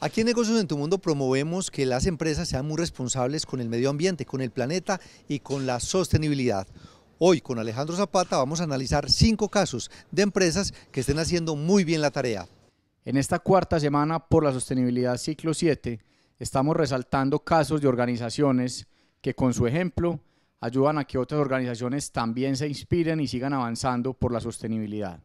Aquí en Negocios en tu Mundo promovemos que las empresas sean muy responsables con el medio ambiente, con el planeta y con la sostenibilidad. Hoy con Alejandro Zapata vamos a analizar cinco casos de empresas que estén haciendo muy bien la tarea. En esta cuarta semana por la sostenibilidad ciclo 7 estamos resaltando casos de organizaciones que con su ejemplo ayudan a que otras organizaciones también se inspiren y sigan avanzando por la sostenibilidad.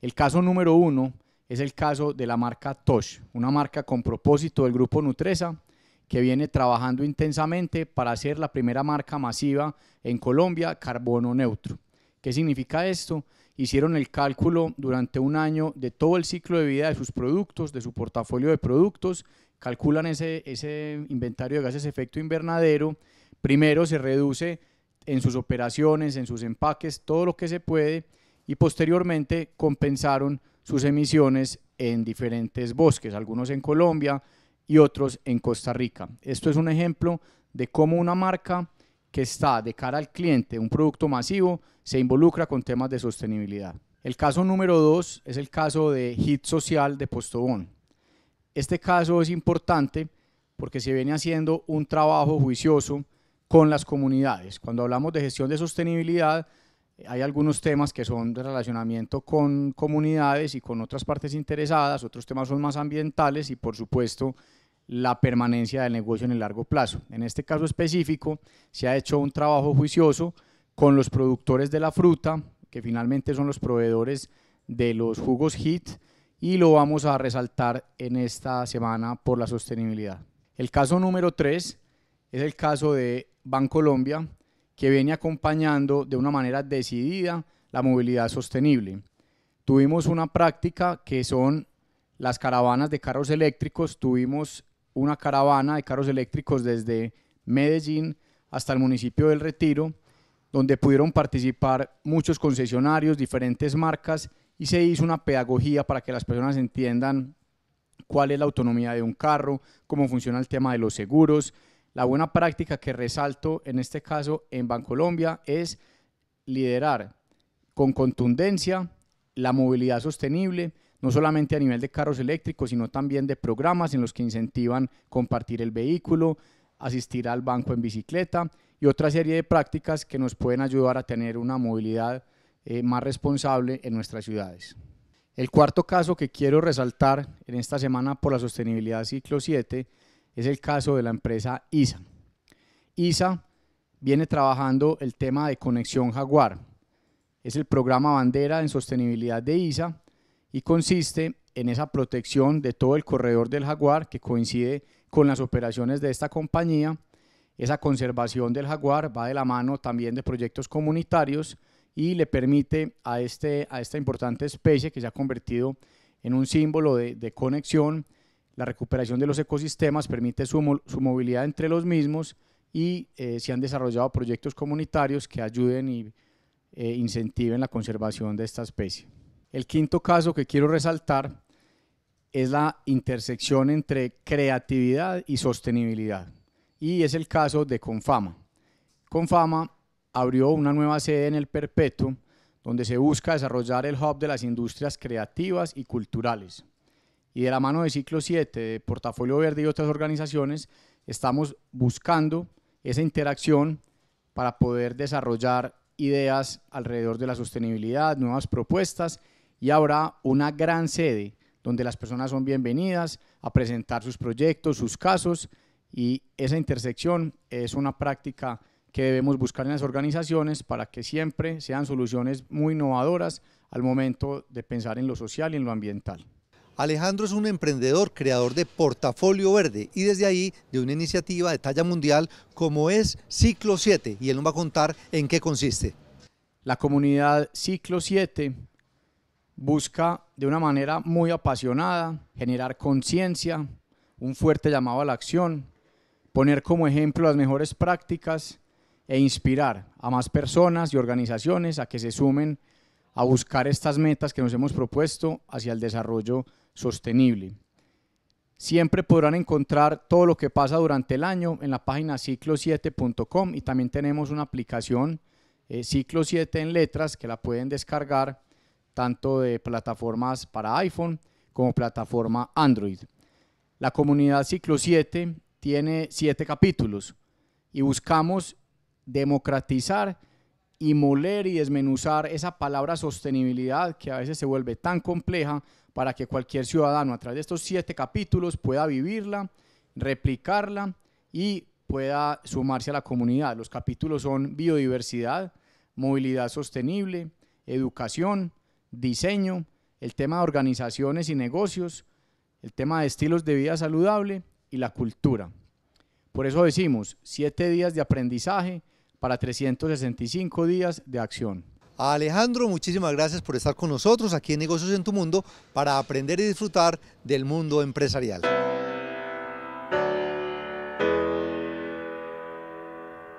El caso número uno es el caso de la marca Tosh, una marca con propósito del grupo Nutresa que viene trabajando intensamente para hacer la primera marca masiva en Colombia carbono neutro. ¿Qué significa esto? Hicieron el cálculo durante un año de todo el ciclo de vida de sus productos, de su portafolio de productos, calculan ese, ese inventario de gases de efecto invernadero, primero se reduce en sus operaciones, en sus empaques, todo lo que se puede, y posteriormente compensaron sus emisiones en diferentes bosques, algunos en Colombia y otros en Costa Rica. Esto es un ejemplo de cómo una marca que está de cara al cliente, un producto masivo, se involucra con temas de sostenibilidad. El caso número dos es el caso de Hit Social de Postobón. Este caso es importante porque se viene haciendo un trabajo juicioso con las comunidades. Cuando hablamos de gestión de sostenibilidad, hay algunos temas que son de relacionamiento con comunidades y con otras partes interesadas, otros temas son más ambientales y por supuesto la permanencia del negocio en el largo plazo. En este caso específico se ha hecho un trabajo juicioso con los productores de la fruta, que finalmente son los proveedores de los jugos HIT, y lo vamos a resaltar en esta semana por la sostenibilidad. El caso número 3 es el caso de Bancolombia, que viene acompañando de una manera decidida la movilidad sostenible. Tuvimos una práctica que son las caravanas de carros eléctricos, tuvimos una caravana de carros eléctricos desde Medellín hasta el municipio del Retiro, donde pudieron participar muchos concesionarios, diferentes marcas, y se hizo una pedagogía para que las personas entiendan cuál es la autonomía de un carro, cómo funciona el tema de los seguros, la buena práctica que resalto en este caso en Bancolombia es liderar con contundencia la movilidad sostenible, no solamente a nivel de carros eléctricos, sino también de programas en los que incentivan compartir el vehículo, asistir al banco en bicicleta y otra serie de prácticas que nos pueden ayudar a tener una movilidad eh, más responsable en nuestras ciudades. El cuarto caso que quiero resaltar en esta semana por la sostenibilidad ciclo 7 es el caso de la empresa ISA. ISA viene trabajando el tema de conexión Jaguar. Es el programa bandera en sostenibilidad de ISA y consiste en esa protección de todo el corredor del Jaguar que coincide con las operaciones de esta compañía. Esa conservación del Jaguar va de la mano también de proyectos comunitarios y le permite a, este, a esta importante especie que se ha convertido en un símbolo de conexión la recuperación de los ecosistemas permite su, movilidad entre los mismos y eh, se han desarrollado proyectos comunitarios que ayuden y eh, incentiven la conservación de esta especie. El quinto caso que quiero resaltar es la intersección entre creatividad y sostenibilidad y es el caso de Confama. Confama abrió una nueva sede en el Perpetuo donde se busca desarrollar el hub de las industrias creativas y culturales y de la mano de Ciclo 7, de Portafolio Verde y otras organizaciones, estamos buscando esa interacción para poder desarrollar ideas alrededor de la sostenibilidad, nuevas propuestas y habrá una gran sede donde las personas son bienvenidas a presentar sus proyectos, sus casos y esa intersección es una práctica que debemos buscar en las organizaciones para que siempre sean soluciones muy innovadoras al momento de pensar en lo social y en lo ambiental. Alejandro es un emprendedor, creador de Portafolio Verde y desde ahí de una iniciativa de talla mundial como es Ciclo 7 y él nos va a contar en qué consiste. La comunidad Ciclo 7 busca de una manera muy apasionada generar conciencia, un fuerte llamado a la acción, poner como ejemplo las mejores prácticas e inspirar a más personas y organizaciones a que se sumen a buscar estas metas que nos hemos propuesto hacia el desarrollo sostenible. Siempre podrán encontrar todo lo que pasa durante el año en la página ciclo7.com y también tenemos una aplicación eh, Ciclo 7 en letras que la pueden descargar tanto de plataformas para iPhone como plataforma Android. La comunidad Ciclo 7 tiene siete capítulos y buscamos democratizar y moler y desmenuzar esa palabra sostenibilidad que a veces se vuelve tan compleja para que cualquier ciudadano a través de estos siete capítulos pueda vivirla, replicarla y pueda sumarse a la comunidad. Los capítulos son biodiversidad, movilidad sostenible, educación, diseño, el tema de organizaciones y negocios, el tema de estilos de vida saludable y la cultura. Por eso decimos, siete días de aprendizaje para 365 días de acción. Alejandro, muchísimas gracias por estar con nosotros aquí en Negocios en tu Mundo para aprender y disfrutar del mundo empresarial.